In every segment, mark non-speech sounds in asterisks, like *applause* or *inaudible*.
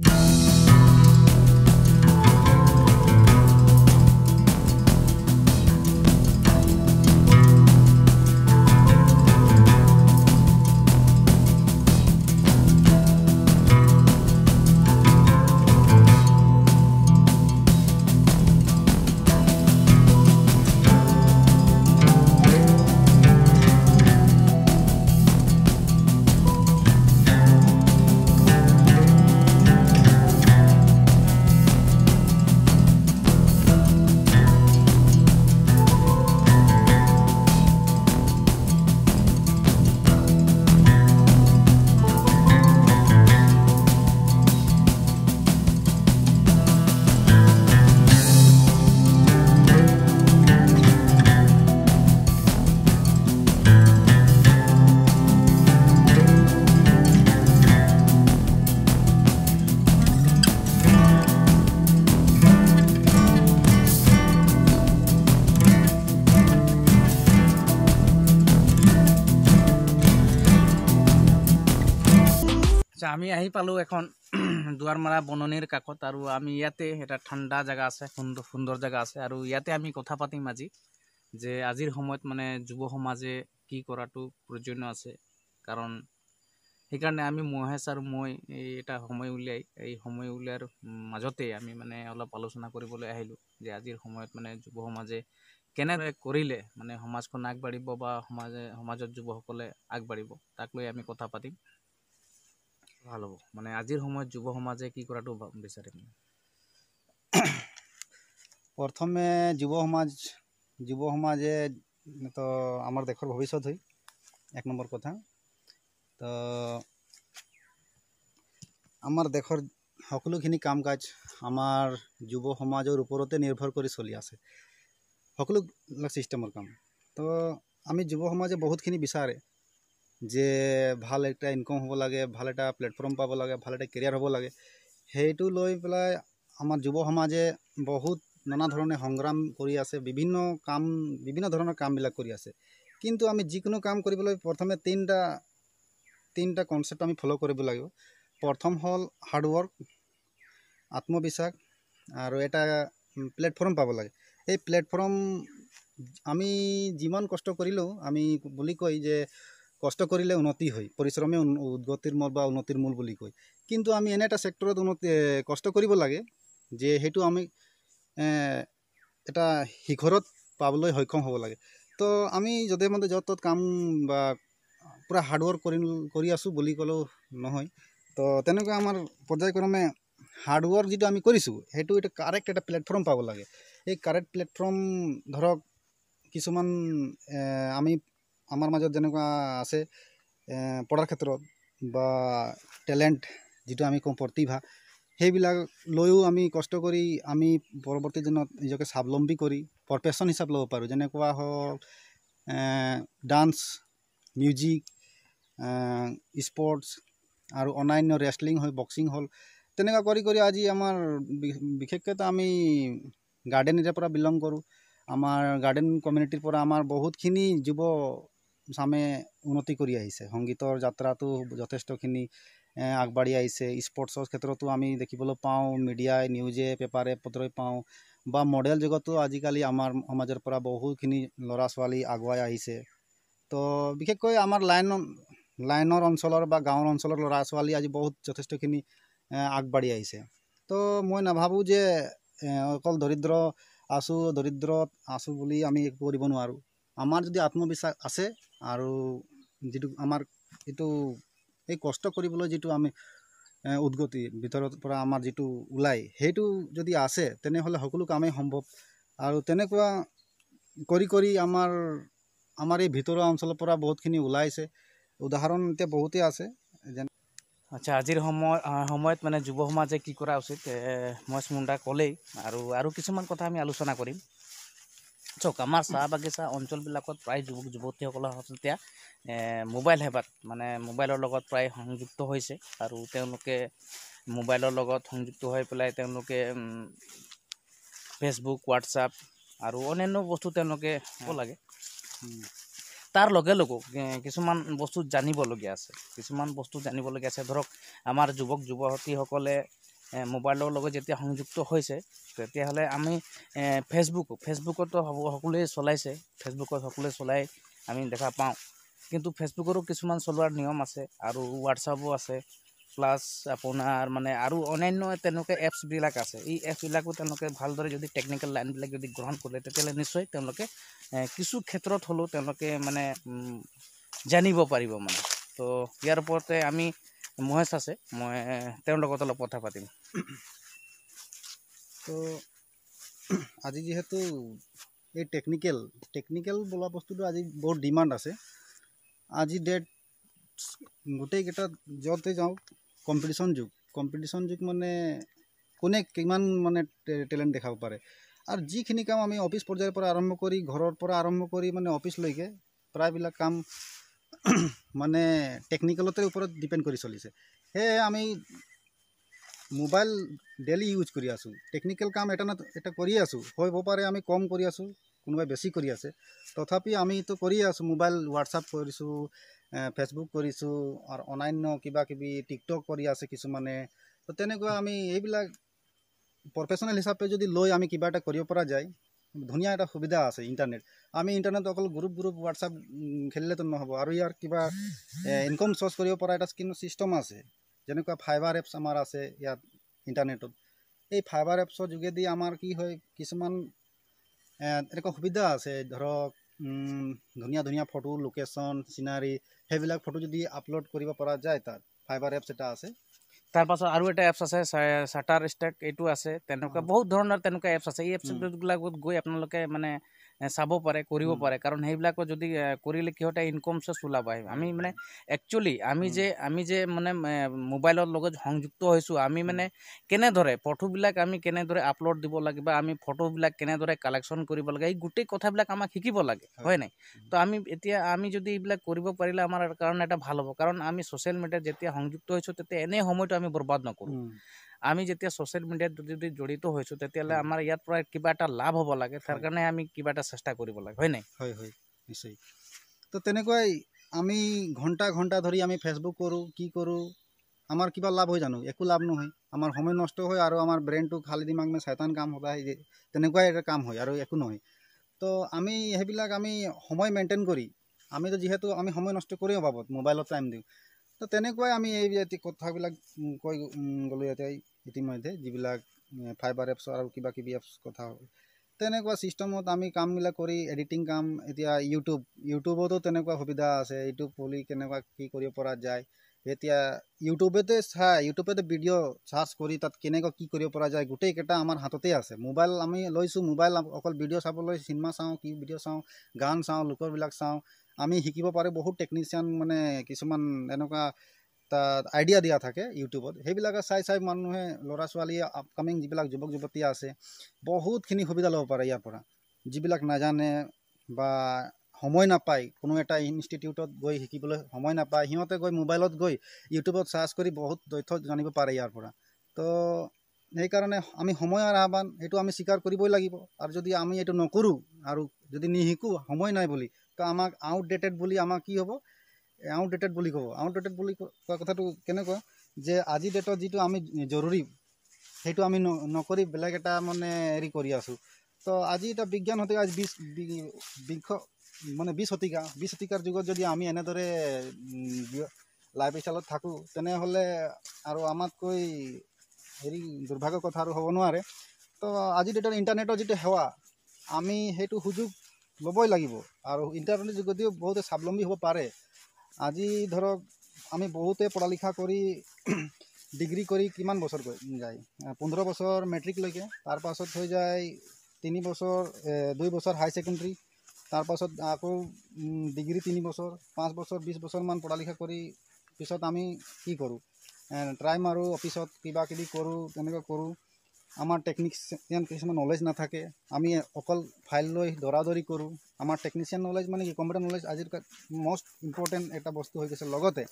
Thank you. আচ্ছা আমি আহি পালো এখন *clears throat* দুয়াৰমাৰা বননিৰ কাকত আৰু আমি ইয়াতে এটা ঠাণ্ডা জেগা আছে সুন্দৰ সুন্দৰ জেগা আছে আৰু ইয়াতে আমি কথা পাতিম আজি যে আজিৰ সময়ত মানে যুৱ সমাজে কি কৰাটো প্ৰয়োজনীয় আছে কাৰণ সেইকাৰণে আমি মহেশ আৰু মই এই এটা সময় উলিয়াই এই সময় উলিয়াৰ মাজতে আমি মানে অলপ আলোচনা কৰিবলৈ আহিলোঁ যে আজিৰ সময়ত মানে যুৱ সমাজে কেনেদৰে কৰিলে মানে সমাজখন আগবাঢ়িব বা সমাজে সমাজত যুৱসকলে আগবাঢ়িব তাক লৈ আমি কথা পাতিম ভাল হ'ব মানে আজিৰ সময়ত যুৱ সমাজে কি কৰাটো বিচাৰে মানে প্ৰথমে যুৱ সমাজ যুৱ সমাজে তো আমাৰ দেশৰ ভৱিষ্যত হয় এক নম্বৰ কথা তো আমাৰ দেশৰ সকলোখিনি কাম কাজ আমাৰ যুৱ সমাজৰ ওপৰতে নিৰ্ভৰ কৰি চলি আছে সকলোবিলাক ছিষ্টেমৰ কাম তো আমি যুৱ সমাজে বহুতখিনি বিচাৰে যে ভাল এটা ইনকম হ'ব লাগে ভাল এটা প্লেটফৰ্ম পাব লাগে ভাল এটা কেৰিয়াৰ হ'ব লাগে সেইটো লৈ পেলাই আমাৰ যুৱ সমাজে বহুত নানা ধৰণে সংগ্ৰাম কৰি আছে বিভিন্ন কাম বিভিন্ন ধৰণৰ কামবিলাক কৰি আছে কিন্তু আমি যিকোনো কাম কৰিবলৈ প্ৰথমে তিনিটা তিনিটা কনচেপ্ট আমি ফ'ল' কৰিব লাগিব প্ৰথম হ'ল হাৰ্ডৱৰ্ক আত্মবিশ্বাস আৰু এটা প্লেটফৰ্ম পাব লাগে সেই প্লেটফৰ্ম আমি যিমান কষ্ট কৰিলোঁ আমি বুলি কয় যে কষ্ট কৰিলে উন্নতি হয় পৰিশ্ৰমে উদ্গতিৰ মূল বা উন্নতিৰ মূল বুলি কয় কিন্তু আমি এনে এটা চেক্টৰত উন্নতি কষ্ট কৰিব লাগে যে সেইটো আমি এটা শিখৰত পাবলৈ সক্ষম হ'ব লাগে তো আমি যধে মতে য'ত ত'ত কাম বা পূৰা হাৰ্ডৱৰ্ক কৰি কৰি আছোঁ বুলি ক'লেও নহয় তো তেনেকৈ আমাৰ পৰ্যায়ক্ৰমে হাৰ্ডৱৰ্ক যিটো আমি কৰিছোঁ সেইটো এটা কাৰেক্ট এটা প্লেটফৰ্ম পাব লাগে সেই কাৰেক্ট প্লেটফৰ্ম ধৰক কিছুমান আমি আমাৰ মাজত যেনেকুৱা আছে পঢ়াৰ ক্ষেত্ৰত বা টেলেণ্ট যিটো আমি কওঁ প্ৰতিভা সেইবিলাক লৈও আমি কষ্ট কৰি আমি পৰৱৰ্তী দিনত নিজকে স্বাৱলম্বী কৰি প্ৰফেশ্যন হিচাপে ল'ব পাৰোঁ যেনেকুৱা হওক ডান্স মিউজিক স্পৰ্টছ আৰু অন্যান্য ৰেষ্টলিং হয় বক্সিং হ'ল তেনেকুৱা কৰি কৰি আজি আমাৰ বিশেষকৈ তো আমি গাৰ্ডেনৰ পৰা বিলং কৰোঁ আমাৰ গাৰ্ডেন কমিউনিটিৰ পৰা আমাৰ বহুতখিনি যুৱ চামে উন্নতি কৰি আহিছে সংগীতৰ যাত্ৰাটো যথেষ্টখিনি আগবাঢ়ি আহিছে স্পৰ্টছৰ ক্ষেত্ৰতো আমি দেখিবলৈ পাওঁ মিডিয়াই নিউজে পেপাৰে পত্ৰই পাওঁ বা মডেল যুগতো আজিকালি আমাৰ সমাজৰ পৰা বহুখিনি ল'ৰা ছোৱালী আগুৱাই আহিছে তো বিশেষকৈ আমাৰ লাইন লাইনৰ অঞ্চলৰ বা গাঁৱৰ অঞ্চলৰ ল'ৰা ছোৱালী আজি বহুত যথেষ্টখিনি আগবাঢ়ি আহিছে তো মই নাভাবোঁ যে অকল দৰিদ্ৰ আছোঁ দৰিদ্ৰত আছোঁ বুলি আমি একো কৰিব নোৱাৰোঁ আমাৰ যদি আত্মবিশ্বাস আছে আৰু যিটো আমাৰ যিটো এই কষ্ট কৰিবলৈ যিটো আমি উদ্গতি ভিতৰৰ পৰা আমাৰ যিটো ওলাই সেইটো যদি আছে তেনেহ'লে সকলো কামেই সম্ভৱ আৰু তেনেকুৱা কৰি কৰি আমাৰ আমাৰ এই ভিতৰুৱা অঞ্চলৰ পৰা বহুতখিনি ওলাইছে উদাহৰণ এতিয়া বহুতেই আছে যেন আচ্ছা আজিৰ সময় সময়ত মানে যুৱ সমাজে কি কৰা উচিত মই স্মুণ্ডা ক'লেই আৰু আৰু কিছুমান কথা আমি আলোচনা কৰিম চাওক আমাৰ চাহ বাগিচা অঞ্চলবিলাকত প্ৰায় যুৱক যুৱতীসকলৰ এতিয়া মোবাইল সেৱাত মানে মোবাইলৰ লগত প্ৰায় সংযুক্ত হৈছে আৰু তেওঁলোকে মোবাইলৰ লগত সংযুক্ত হৈ পেলাই তেওঁলোকে ফেচবুক হোৱাটছআপ আৰু অন্যান্য বস্তু তেওঁলোকে হ'ব লাগে তাৰ লগে লগেও কিছুমান বস্তু জানিবলগীয়া আছে কিছুমান বস্তু জানিবলগীয়া আছে ধৰক আমাৰ যুৱক যুৱতীসকলে মোবাইলৰ লগত যেতিয়া সংযুক্ত হৈছে তেতিয়াহ'লে আমি ফেচবুক ফেচবুকতো সকলোৱে চলাইছে ফেচবুকত সকলোৱে চলাই আমি দেখা পাওঁ কিন্তু ফেচবুকৰো কিছুমান চলোৱাৰ নিয়ম আছে আৰু হোৱাটছআপো আছে প্লাছ আপোনাৰ মানে আৰু অন্যান্য তেনেকুৱা এপছবিলাক আছে এই এপছবিলাকো তেওঁলোকে ভালদৰে যদি টেকনিকেল লাইনবিলাক যদি গ্ৰহণ কৰে তেতিয়াহ'লে নিশ্চয় তেওঁলোকে কিছু ক্ষেত্ৰত হ'লেও তেওঁলোকে মানে জানিব পাৰিব মানে তো ইয়াৰ ওপৰতে আমি মহেশ আছে মই তেওঁৰ লগত অলপ কথা পাতিম তো আজি যিহেতু এই টেকনিকেল টেকনিকেল বোলা বস্তুটো আজি বহুত ডিমাণ্ড আছে আজি ডেট গোটেইকেইটা য'তে যাওঁ কম্পিটিশ্যন যুগ কম্পিটিশ্যন যুগ মানে কোনে কিমান মানে টেলেণ্ট দেখাব পাৰে আৰু যিখিনি কাম আমি অফিচ পৰ্যায়ৰ পৰা আৰম্ভ কৰি ঘৰৰ পৰা আৰম্ভ কৰি মানে অফিচলৈকে প্ৰায়বিলাক কাম *clears throat* মানে টেকনিকেলতে ওপৰত ডিপেণ্ড কৰি চলিছে সেয়ে আমি মোবাইল ডেইলি ইউজ কৰি আছোঁ টেকনিকেল কাম এটা নাই এটা কৰি আছোঁ হ'ব পাৰে আমি কম কৰি আছোঁ কোনোবাই বেছি কৰি আছে তথাপি আমিতো কৰিয়ে আছোঁ মোবাইল হোৱাটছআপ কৰিছোঁ ফেচবুক কৰিছোঁ আৰু অন্যান্য কিবি টিকটক কৰি আছে কিছুমানে তো তেনেকুৱা আমি এইবিলাক প্ৰফেচনেল হিচাপে যদি লৈ আমি কিবা এটা কৰিব পৰা যায় ধুনীয়া এটা সুবিধা আছে ইণ্টাৰনেট আমি ইণ্টাৰনেট অকল গ্ৰুপ গ্ৰুপ হোৱাটছআপ খেলিলেতো নহ'ব আৰু ইয়াৰ কিবা ইনকম চৰ্চ কৰিব পৰা এটা কিন্তু চিষ্টেম আছে যেনেকুৱা ফাইবাৰ এপছ আমাৰ আছে ইয়াত ইণ্টাৰনেটত এই ফাইবাৰ এপছৰ যোগেদি আমাৰ কি হয় কিছুমান এনেকুৱা সুবিধা আছে ধৰক ধুনীয়া ধুনীয়া ফটো লোকেশ্যন চিনাৰী সেইবিলাক ফটো যদি আপলোড কৰিব পৰা যায় তাত ফাইবাৰ এপছ এটা আছে তাৰপাছত আৰু এটা এপছ আছে চাটাৰ ষ্টেক এইটো আছে তেনেকুৱা বহুত ধৰণৰ তেনেকুৱা এপছ আছে এই এপছবিলাকত গৈ আপোনালোকে মানে চাব পাৰে কৰিব পাৰে কাৰণ সেইবিলাকৰ যদি কৰিলে কিহতে ইনকম চ'ৰ্চ ওলাব আহিব আমি মানে একচুৱেলি আমি যে আমি যে মানে মোবাইলৰ লগত সংযুক্ত হৈছোঁ আমি মানে কেনেদৰে ফটোবিলাক আমি কেনেদৰে আপলোড দিব লাগে বা আমি ফটোবিলাক কেনেদৰে কালেকশ্যন কৰিব লাগে এই গোটেই কথাবিলাক আমাক শিকিব লাগে হয় নাই তো আমি এতিয়া আমি যদি এইবিলাক কৰিব পাৰিলে আমাৰ কাৰণে এটা ভাল হ'ব কাৰণ আমি ছ'চিয়েল মিডিয়াত যেতিয়া সংযুক্ত হৈছোঁ তেতিয়া এনেই সময়টো আমি বৰবাদ নকৰোঁ আমি যেতিয়া ছ'চিয়েল মিডিয়াত যদি জড়িত হৈছোঁ তেতিয়াহ'লে আমাৰ ইয়াৰ পৰা কিবা এটা লাভ হ'ব লাগে তাৰ কাৰণে আমি কিবা এটা চেষ্টা কৰিব লাগে হয় নাই হয় হয় নিশ্চয় তো তেনেকুৱাই আমি ঘণ্টা ঘণ্টা ধৰি আমি ফেচবুক কৰোঁ কি কৰোঁ আমাৰ কিবা লাভ হয় জানো একো লাভ নহয় আমাৰ সময় নষ্ট হয় আৰু আমাৰ ব্ৰেইনটো খালি দিমাগ মানে চেতান কাম হ'ব তেনেকুৱাই এটা কাম হয় আৰু একো নহয় তো আমি সেইবিলাক আমি সময় মেইনটেইন কৰি আমিতো যিহেতু আমি সময় নষ্ট কৰোঁ অবাবত মোবাইলত টাইম দিওঁ তো তেনেকুৱাই আমি এই এটি কথাবিলাক কৈ গ'লোঁ ইয়াতে ইতিমধ্যে যিবিলাক ফাইবাৰ এপছৰ আৰু কিবা কিবি এপছ কথা হ'ল তেনেকুৱা ছিষ্টেমত আমি কামবিলাক কৰি এডিটিং কাম এতিয়া ইউটিউব ইউটিউবতো তেনেকুৱা সুবিধা আছে ইউটিউব খুলি কেনেকুৱা কি কৰিব পৰা যায় এতিয়া ইউটিউবতে চাই ইউটিউবতে ভিডিঅ' চাৰ্চ কৰি তাত কেনেকুৱা কি কৰিব পৰা যায় গোটেইকেইটা আমাৰ হাততেই আছে মোবাইল আমি লৈছোঁ মোবাইল অকল ভিডিঅ' চাবলৈ চিনেমা চাওঁ কি ভিডিঅ' চাওঁ গান চাওঁ লোকৰবিলাক চাওঁ আমি শিকিব পাৰোঁ বহুত টেকনিচিয়ান মানে কিছুমান এনেকুৱা তাত আইডিয়া দিয়া থাকে ইউটিউবত সেইবিলাকে চাই চাই মানুহে ল'ৰা ছোৱালীয়ে আপকামিং যিবিলাক যুৱক যুৱতী আছে বহুতখিনি সুবিধা ল'ব পাৰে ইয়াৰ পৰা যিবিলাক নাজানে বা সময় নাপায় কোনো এটা ইনষ্টিটিউটত গৈ শিকিবলৈ সময় নাপায় সিহঁতে গৈ মোবাইলত গৈ ইউটিউবত চাৰ্চ কৰি বহুত তথ্য জানিব পাৰে ইয়াৰ পৰা তো সেইকাৰণে আমি সময়ৰ আহ্বান সেইটো আমি স্বীকাৰ কৰিবই লাগিব আৰু যদি আমি এইটো নকৰোঁ আৰু যদি নিশিকোঁ সময় নাই বুলি আমাক আউটডেটেড বুলি আমাক কি হ'ব আউটডেটেড বুলি ক'ব আউটডেটেড বুলি কোৱা কথাটো কেনেকুৱা যে আজি ডেটত যিটো আমি জৰুৰী সেইটো আমি নকৰি বেলেগ এটা মানে হেৰি কৰি আছোঁ তো আজি এটা বিজ্ঞান শতিকা আজি বিশ বিংশ মানে বিশ শতিকা বিশ শতিকাৰ যুগত যদি আমি এনেদৰে লাইফ ষ্টাইলত থাকোঁ তেনেহ'লে আৰু আমাতকৈ হেৰি দুৰ্ভাগ্য কথা আৰু হ'ব নোৱাৰে তো আজি ডেটত ইণ্টাৰনেটৰ যিটো সেৱা আমি সেইটো সুযোগ ল'বই লাগিব আৰু ইণ্টাৰনেটৰ যোগেদিও বহুতে স্বাৱলম্বী হ'ব পাৰে আজি ধৰক আমি বহুতে পঢ়া লিখা কৰি ডিগ্ৰী *clears throat* কৰি কিমান বছৰ গৈ যায় পোন্ধৰ বছৰ মেট্ৰিকলৈকে তাৰপাছত হৈ যায় তিনি বছৰ দুই বছৰ হাই ছেকেণ্ডেৰী তাৰপাছত আকৌ ডিগ্ৰী তিনি বছৰ পাঁচ বছৰ বিছ বছৰমান পঢ়া লিখা কৰি পিছত আমি কি কৰোঁ ট্ৰাই মাৰোঁ অফিচত কিবা কিবি কৰোঁ তেনেকৈ কৰোঁ আমাৰ টেকনিচিয়ান কিছুমান নলেজ নাথাকে আমি অকল ফাইল লৈ দৌৰাদৌৰি কৰোঁ আমাৰ টেকনিচিয়ান নলেজ মানে কি কম্পিউটাৰ নলেজ আজিৰ মষ্ট ইম্পৰ্টেণ্ট এটা বস্তু হৈ গৈছে লগতে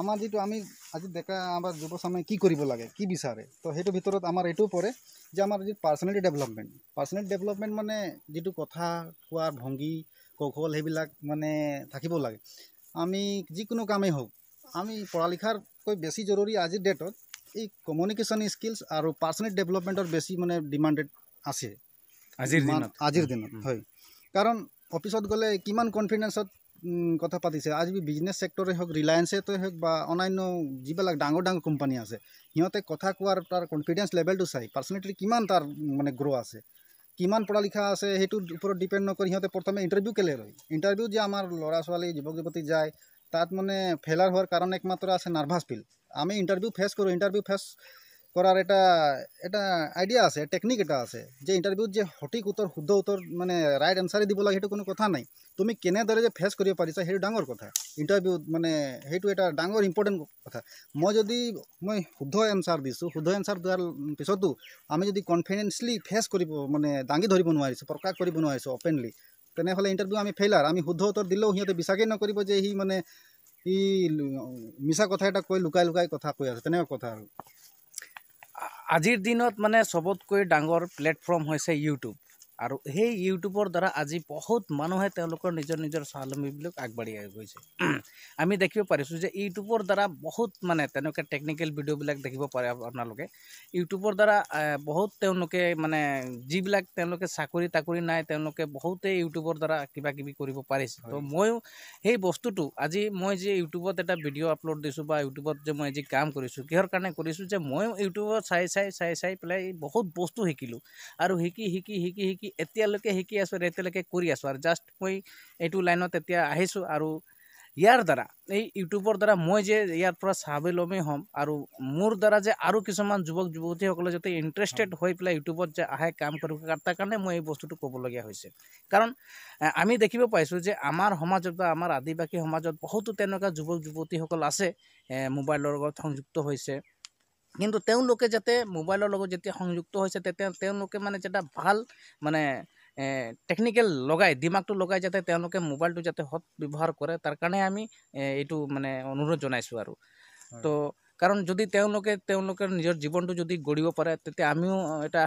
আমাৰ যিটো আমি আজি ডেকা আমাৰ যুৱচামে কি কৰিব লাগে কি বিচাৰে তো সেইটো ভিতৰত আমাৰ এইটো পৰে যে আমাৰ যিটো পাৰ্চনেলিটি ডেভেলপমেণ্ট পাৰ্চনেলিটি ডেভেলপমেণ্ট মানে যিটো কথা কোৱাৰ ভংগী কৌশল সেইবিলাক মানে থাকিব লাগে আমি যিকোনো কামেই হওক আমি পঢ়া লিখাতকৈ বেছি জৰুৰী আজিৰ ডেটত এই কমিউনিকেশ্যন স্কিলছ আৰু পাৰ্চনেল ডেভেলপমেণ্টৰ বেছি মানে ডিমাণ্ডেড আছে আজিৰ দিনত হয় কাৰণ অফিচত গ'লে কিমান কনফিডেঞ্চত কথা পাতিছে আজি বিজনেছ চেক্টৰে হওক ৰিলায়েঞ্চতে হওক বা অন্যান্য যিবিলাক ডাঙৰ ডাঙৰ কোম্পানী আছে সিহঁতে কথা কোৱাৰ তাৰ কনফিডেঞ্চ লেভেলটো চাই পাৰ্চনেলিটি কিমান তাৰ মানে গ্ৰ' আছে কিমান পঢ়া লিখা আছে সেইটোৰ ওপৰত ডিপেণ্ড নকৰি সিহঁতে প্ৰথমে ইণ্টাৰভিউ কেলে ৰয় ইণ্টাৰভিউ যে আমাৰ ল'ৰা ছোৱালী যুৱক যুৱতী যায় তাত মানে ফেলাৰ হোৱাৰ কাৰণ একমাত্ৰ আছে নাৰ্ভাছ ফিল আমি ইণ্টাৰভিউ ফেচ কৰোঁ ইণ্টাৰভিউ ফেচ কৰাৰ এটা এটা আইডিয়া আছে টেকনিক এটা আছে যে ইণ্টাৰভিউত যে সঠিক উত্তৰ শুদ্ধ উত্তৰ মানে ৰাইট এনচাৰে দিব লাগে সেইটো কোনো কথা নাই তুমি কেনেদৰে যে ফেচ কৰিব পাৰিছা সেইটো ডাঙৰ কথা ইন্টাৰভিউ মানে সেইটো এটা ডাঙৰ ইম্পৰ্টেণ্ট কথা মই যদি মই শুদ্ধ এনসাৰ দিছোঁ শুদ্ধ এনসাৰ দিয়াৰ পিছতো আমি যদি কনফিডেঞ্চলি ফেচ কৰিব মানে দাঙি ধৰিব নোৱাৰিছোঁ প্ৰকাশ কৰিব নোৱাৰিছোঁ অপেনলি তেনেহ'লে ইণ্টাৰভিউ আমি ফেইলাৰ আমি শুদ্ধ উত্তৰ দিলেও সিহঁতে বিশ্বাসেই নকৰিব যে সি মানে সি মিছা কথা এটা কৈ লুকাই লুকাই কথা কৈ আছে তেনেকুৱা কথা আৰু আজিৰ দিনত মানে চবতকৈ ডাঙৰ প্লেটফৰ্ম হৈছে ইউটিউব আৰু সেই ইউটিউবৰ দ্বাৰা আজি বহুত মানুহে তেওঁলোকৰ নিজৰ নিজৰ স্বাৱলম্বীবিলাক আগবাঢ়ি গৈছে *clears throat* আমি দেখিব পাৰিছোঁ যে ইউটিউবৰ দ্বাৰা বহুত মানে তেনেকৈ টেকনিকেল ভিডিঅ'বিলাক দেখিব পাৰে আপোনালোকে ইউটিউবৰ দ্বাৰা বহুত তেওঁলোকে মানে যিবিলাক তেওঁলোকে চাকৰি তাকৰি নাই তেওঁলোকে বহুতেই ইউটিউবৰ দ্বাৰা কিবাকিবি কৰিব পাৰিছে তো ময়ো সেই বস্তুটো আজি মই যে ইউটিউবত এটা ভিডিঅ' আপলোড দিছোঁ বা ইউটিউবত যে মই আজি কাম কৰিছোঁ কিহৰ কাৰণে কৰিছোঁ যে ময়ো ইউটিউবত চাই চাই চাই চাই পেলাই বহুত বস্তু শিকিলোঁ আৰু শিকি শিকি শিকি শিকি এতিয়ালৈকে শিকি আছোঁ আৰু এতিয়ালৈকে কৰি আছোঁ আৰু জাষ্ট মই এইটো লাইনত এতিয়া আহিছোঁ আৰু ইয়াৰ দ্বাৰা এই ইউটিউবৰ দ্বাৰা মই যে ইয়াৰ পৰা স্বাৱলম্বী হ'ম আৰু মোৰ দ্বাৰা যে আৰু কিছুমান যুৱক যুৱতীসকলে যাতে ইণ্টাৰেষ্টেড হৈ পেলাই ইউটিউবত যে আহে কাম কৰিব তাৰ কাৰণে মই এই বস্তুটো ক'বলগীয়া হৈছে কাৰণ আমি দেখিব পাইছোঁ যে আমাৰ সমাজত বা আমাৰ আদিবাসী সমাজত বহুতো তেনেকুৱা যুৱক যুৱতীসকল আছে মোবাইলৰ লগত সংযুক্ত হৈছে কিন্তু তেওঁলোকে যাতে মোবাইলৰ লগত যেতিয়া সংযুক্ত হৈছে তেতিয়া তেওঁলোকে মানে যেটা ভাল মানে টেকনিকেল লগাই দিমাগটো লগাই যাতে তেওঁলোকে মোবাইলটো যাতে সৎ ব্যৱহাৰ কৰে তাৰ কাৰণে আমি এইটো মানে অনুৰোধ জনাইছোঁ আৰু তো কাৰণ যদি তেওঁলোকে তেওঁলোকৰ নিজৰ জীৱনটো যদি গঢ়িব পাৰে তেতিয়া আমিও এটা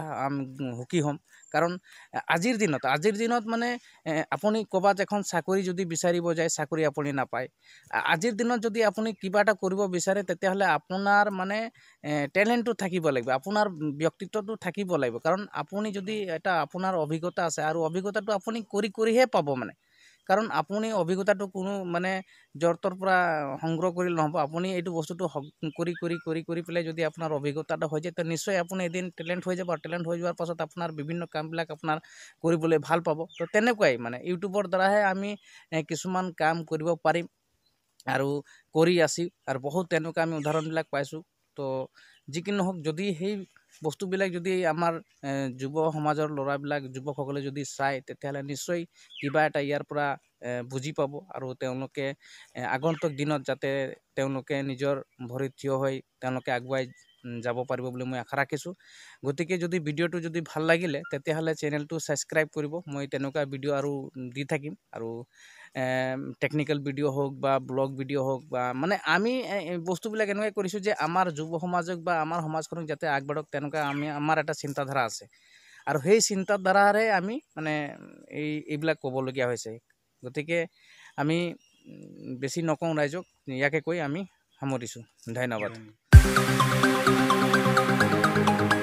সুখী হ'ম কাৰণ আজিৰ দিনত আজিৰ দিনত মানে আপুনি ক'ৰবাত এখন চাকৰি যদি বিচাৰিব যায় চাকৰি আপুনি নাপায় আজিৰ দিনত যদি আপুনি কিবা এটা কৰিব বিচাৰে তেতিয়াহ'লে আপোনাৰ মানে টেলেণ্টটো থাকিব লাগিব আপোনাৰ ব্যক্তিত্বটো থাকিব লাগিব কাৰণ আপুনি যদি এটা আপোনাৰ অভিজ্ঞতা আছে আৰু অভিজ্ঞতাটো আপুনি কৰি কৰিহে পাব মানে কাৰণ আপুনি অভিজ্ঞতাটো কোনো মানে জৰ্তৰ পৰা সংগ্ৰহ কৰি নহ'ব আপুনি এইটো বস্তুটো কৰি কৰি কৰি কৰি পেলাই যদি আপোনাৰ অভিজ্ঞতাটো হৈ যায় তে নিশ্চয় আপুনি এদিন টেলেণ্ট হৈ যাব আৰু টেলেণ্ট হৈ যোৱাৰ পাছত আপোনাৰ বিভিন্ন কামবিলাক আপোনাৰ কৰিবলৈ ভাল পাব তো তেনেকুৱাই মানে ইউটিউবৰ দ্বাৰাহে আমি কিছুমান কাম কৰিব পাৰিম আৰু কৰি আছোঁ আৰু বহুত তেনেকুৱা আমি উদাহৰণবিলাক পাইছোঁ তো যি কি নহওক যদি সেই বস্তুবিলাক যদি আমাৰ যুৱ সমাজৰ ল'ৰাবিলাক যুৱকসকলে যদি চায় তেতিয়াহ'লে নিশ্চয় কিবা এটা ইয়াৰ পৰা বুজি পাব আৰু তেওঁলোকে আগন্তুক দিনত যাতে তেওঁলোকে নিজৰ ভৰিত থিয় হৈ তেওঁলোকে আগুৱাই যাব পাৰিব বুলি মই আশা ৰাখিছোঁ গতিকে যদি ভিডিঅ'টো যদি ভাল লাগিলে তেতিয়াহ'লে চেনেলটো ছাবস্ক্ৰাইব কৰিব মই তেনেকুৱা ভিডিঅ' আৰু দি থাকিম আৰু টেকনিকেল ভিডিঅ' হওক বা ব্লগ ভিডিঅ' হওক বা মানে আমি বস্তুবিলাক এনেকুৱাই কৰিছোঁ যে আমাৰ যুৱ সমাজক বা আমাৰ সমাজখনক যাতে আগবাঢ়ক তেনেকুৱা আমি আমাৰ এটা চিন্তাধাৰা আছে আৰু সেই চিন্তাধাৰাৰে আমি মানে এই এইবিলাক ক'বলগীয়া হৈছে গতিকে আমি বেছি নকওঁ ৰাইজক ইয়াকে কৈ আমি সামৰিছোঁ ধন্যবাদ